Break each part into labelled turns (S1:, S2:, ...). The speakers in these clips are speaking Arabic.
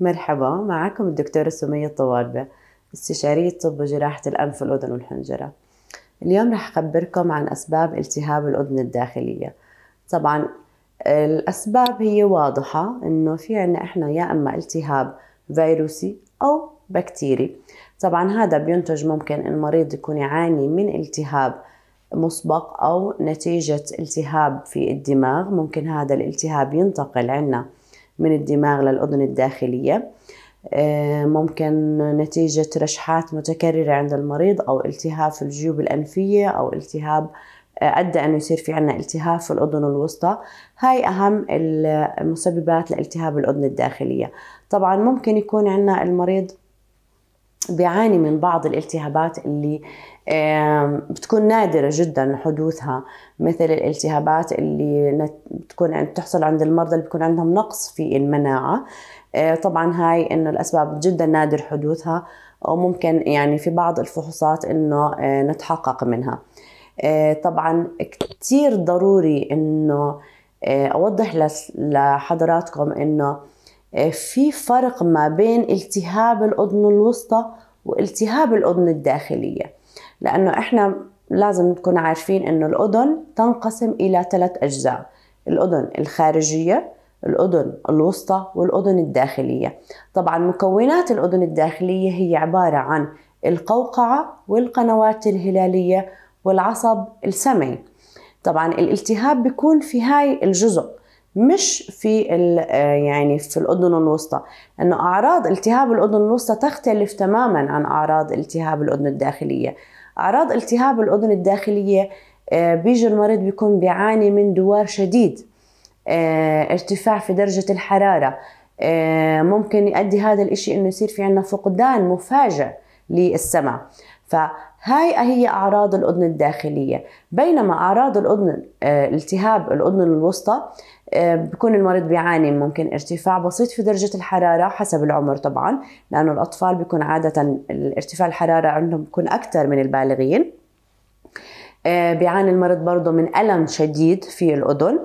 S1: مرحبا معكم الدكتورة سمية طوالبة استشارية طب وجراحة الأنف والأذن والحنجرة اليوم رح أخبركم عن أسباب التهاب الأذن الداخلية طبعا الأسباب هي واضحة إنه في عنا إحنا يا إما التهاب فيروسي أو بكتيري طبعا هذا بينتج ممكن المريض يكون يعاني من التهاب مسبق أو نتيجة التهاب في الدماغ ممكن هذا الالتهاب ينتقل عنا من الدماغ للأذن الداخلية آه، ممكن نتيجة رشحات متكررة عند المريض أو التهاب في الجيوب الأنفية أو التهاب آه، أدى أنه يصير في عنا التهاب في الأذن الوسطى هاي أهم المسببات لالتهاب الأذن الداخلية طبعا ممكن يكون عنا المريض بيعاني من بعض الالتهابات اللي بتكون نادرة جدا حدوثها مثل الالتهابات اللي بتكون بتحصل عند المرضى اللي بيكون عندهم نقص في المناعة آه، طبعا هاي انه الاسباب جدا نادر حدوثها وممكن يعني في بعض الفحوصات انه آه، نتحقق منها آه، طبعا كتير ضروري انه اوضح لحضراتكم انه آه، في فرق ما بين التهاب الأذن الوسطى والتهاب الأذن الداخلية لأنه إحنا لازم نكون عارفين أنه الأذن تنقسم إلى ثلاث أجزاء الأذن الخارجية الأذن الوسطى والأذن الداخلية طبعا مكونات الأذن الداخلية هي عبارة عن القوقعة والقنوات الهلالية والعصب السمعي طبعا الالتهاب بيكون في هاي الجزء مش في آه، يعني في الاذن الوسطى انه اعراض التهاب الاذن الوسطى تختلف تماما عن اعراض التهاب الاذن الداخليه اعراض التهاب الاذن الداخليه آه، بيجي المريض بيكون بيعاني من دوار شديد آه، ارتفاع في درجه الحراره ممكن يؤدي هذا الإشي انه يصير في عندنا فقدان مفاجئ للسمع فهاي هي أعراض الأذن الداخلية بينما أعراض الأذن آه، التهاب الأذن الوسطى آه، بكون المريض بيعاني ممكن ارتفاع بسيط في درجة الحرارة حسب العمر طبعا لأنه الأطفال بيكون عادة ارتفاع الحرارة عندهم بيكون أكثر من البالغين آه، بيعاني المريض برضه من ألم شديد في الأذن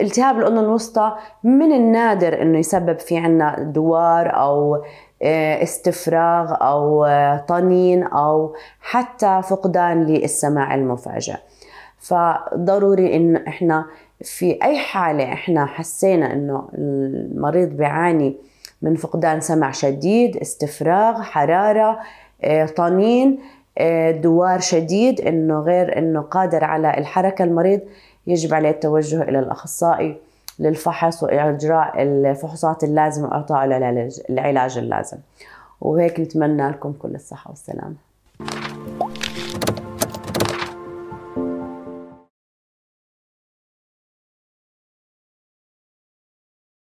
S1: التهاب الاذن الوسطى من النادر انه يسبب في عنا دوار او آه، استفراغ او آه، طنين او حتى فقدان للسماع المفاجئ فضروري ان احنا في اي حاله احنا حسينا انه المريض بيعاني من فقدان سمع شديد استفراغ حراره آه، طنين دوار شديد انه غير انه قادر على الحركه المريض يجب عليه التوجه إلى الأخصائي للفحص وإجراء الفحوصات اللازمة واعطاء العلاج اللازم وهيك نتمنى لكم كل الصحة والسلامة